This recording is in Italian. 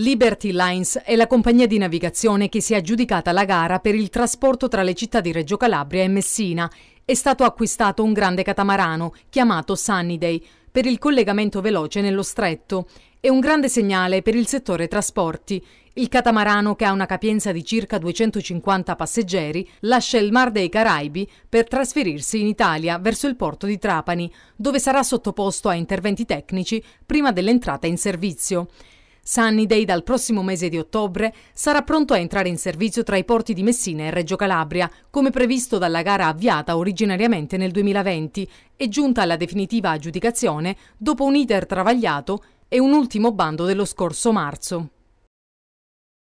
Liberty Lines è la compagnia di navigazione che si è aggiudicata la gara per il trasporto tra le città di Reggio Calabria e Messina. È stato acquistato un grande catamarano, chiamato Sunnyday, per il collegamento veloce nello stretto. È un grande segnale per il settore trasporti. Il catamarano, che ha una capienza di circa 250 passeggeri, lascia il Mar dei Caraibi per trasferirsi in Italia verso il porto di Trapani, dove sarà sottoposto a interventi tecnici prima dell'entrata in servizio. Sunny Day dal prossimo mese di ottobre sarà pronto a entrare in servizio tra i porti di Messina e Reggio Calabria, come previsto dalla gara avviata originariamente nel 2020 e giunta alla definitiva aggiudicazione dopo un iter travagliato e un ultimo bando dello scorso marzo.